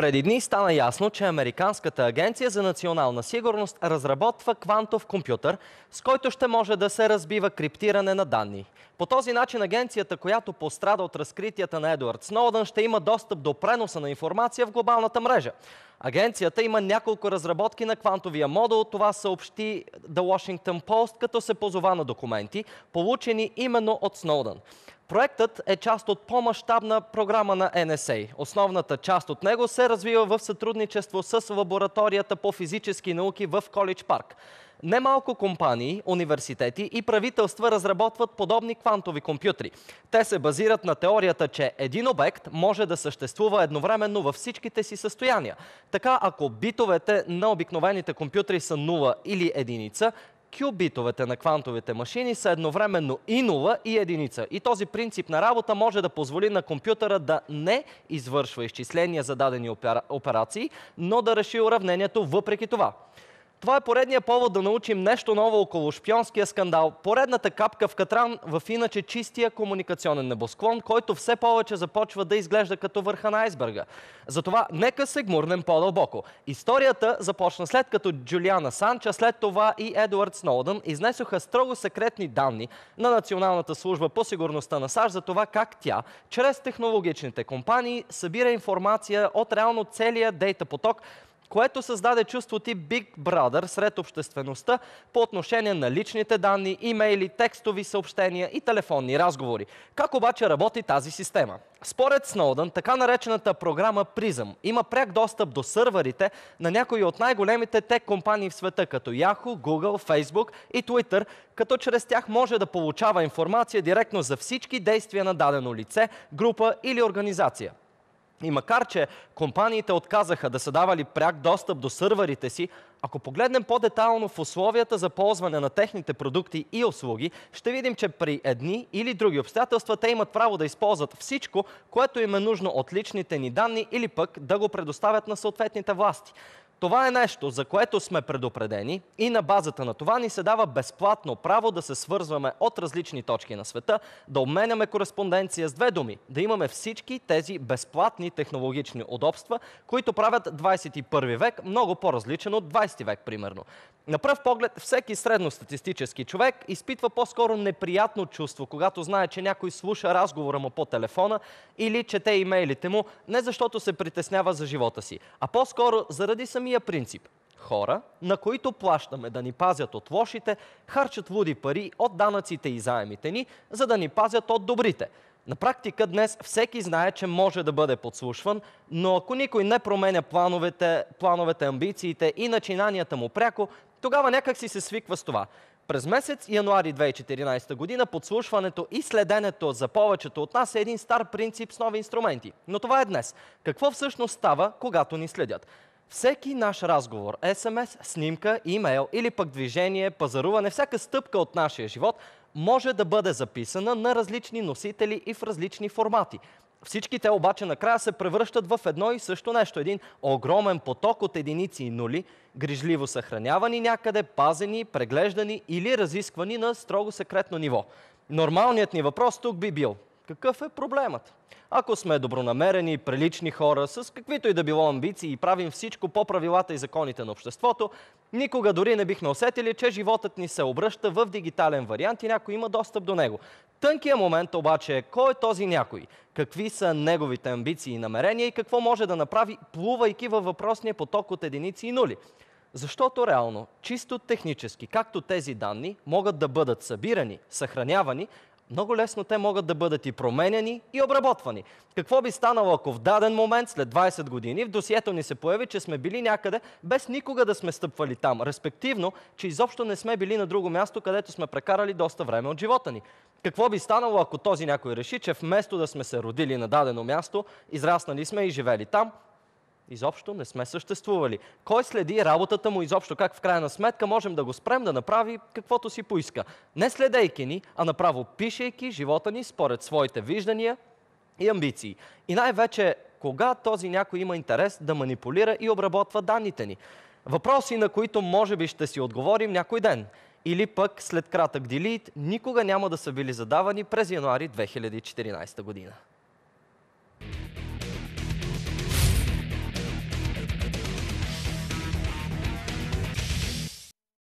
Преди дни стана ясно, че Американската агенция за национална сигурност разработва квантов компютър, с който ще може да се разбива криптиране на данни. По този начин агенцията, която пострада от разкритията на Едуард Сноудън, ще има достъп до преноса на информация в глобалната мрежа. Агенцията има няколко разработки на квантовия модул. Това съобщи The Washington Post, като се позова на документи, получени именно от Сноудън. Проектът е част от по-масштабна програма на NSA. Основната част от него се развива в сътрудничество с лабораторията по физически науки в Колидж Парк. Немалко компании, университети и правителства разработват подобни квантови компютри. Те се базират на теорията, че един обект може да съществува едновременно във всичките си състояния. Така, ако битовете на обикновените компютри са 0 или единица, кюбитовете на квантовите машини са едновременно и 0 и единица. И този принцип на работа може да позволи на компютъра да не извършва изчисления за дадени операции, но да реши уравнението въпреки това. Това е поредния повод да научим нещо ново около шпионския скандал. Поредната капка в Катран в иначе чистия комуникационен небосклон, който все повече започва да изглежда като върха на айсберга. Затова нека се гмурнем по-дълбоко. Историята започна след като Джулиана Санча, след това и Едуард Сноудън изнесоха строго секретни данни на Националната служба по сигурността на САЩ за това как тя, чрез технологичните компании, събира информация от реално целия дейта поток което създаде чувство ти Big Brother сред обществеността по отношение на личните данни, имейли, текстови съобщения и телефонни разговори. Как обаче работи тази система? Според Сноудън, така наречената програма Призъм има пряк достъп до сървърите на някои от най-големите тек компании в света, като Yahoo, Google, Facebook и Twitter, като чрез тях може да получава информация директно за всички действия на дадено лице, група или организация. И макар, че компаниите отказаха да са давали пряк достъп до сървърите си, ако погледнем по-детайлно в условията за ползване на техните продукти и услуги, ще видим, че при едни или други обстоятелства те имат право да използват всичко, което им е нужно от личните ни данни или пък да го предоставят на съответните власти. Това е нещо, за което сме предупредени и на базата на това ни се дава безплатно право да се свързваме от различни точки на света, да обменяме кореспонденция с две думи, да имаме всички тези безплатни технологични удобства, които правят 21 век много по-различен от 20 век, примерно. На пръв поглед, всеки средностатистически човек изпитва по-скоро неприятно чувство, когато знае, че някой слуша разговора му по телефона или чете имейлите му, не защото се притеснява за живота си, а по-скоро заради самия следния принцип. Хора, на които плащаме да ни пазят от лошите, харчат луди пари от данъците и заемите ни, за да ни пазят от добрите. На практика днес всеки знае, че може да бъде подслушван, но ако никой не променя плановете, плановете амбициите и начинанията му пряко, тогава някак си се свиква с това. През месец януари 2014 година подслушването и следенето за повечето от нас е един стар принцип с нови инструменти. Но това е днес. Какво всъщност става, когато ни следят? Всеки наш разговор, СМС, снимка, имейл или пък движение, пазаруване, всяка стъпка от нашия живот може да бъде записана на различни носители и в различни формати. Всички те обаче накрая се превръщат в едно и също нещо. Един огромен поток от единици и нули, грижливо съхранявани някъде, пазени, преглеждани или разисквани на строго секретно ниво. Нормалният ни въпрос тук би бил – какъв е проблемът? Ако сме добронамерени, прилични хора, с каквито и да било амбиции и правим всичко по правилата и законите на обществото, никога дори не бихме усетили, че животът ни се обръща в дигитален вариант и някой има достъп до него. Тънкият момент обаче е кой е този някой, какви са неговите амбиции и намерения и какво може да направи, плувайки във въпросния поток от единици и нули. Защото реално, чисто технически, както тези данни могат да бъдат събирани, съхранявани, много лесно те могат да бъдат и променени и обработвани. Какво би станало, ако в даден момент, след 20 години, в досието ни се появи, че сме били някъде, без никога да сме стъпвали там, респективно, че изобщо не сме били на друго място, където сме прекарали доста време от живота ни. Какво би станало, ако този някой реши, че вместо да сме се родили на дадено място, израснали сме и живели там, изобщо не сме съществували. Кой следи работата му изобщо? Как в крайна сметка можем да го спрем да направи каквото си поиска? Не следейки ни, а направо пишейки живота ни според своите виждания и амбиции. И най-вече, кога този някой има интерес да манипулира и обработва данните ни? Въпроси, на които може би ще си отговорим някой ден. Или пък след кратък делит, никога няма да са били задавани през януари 2014 година.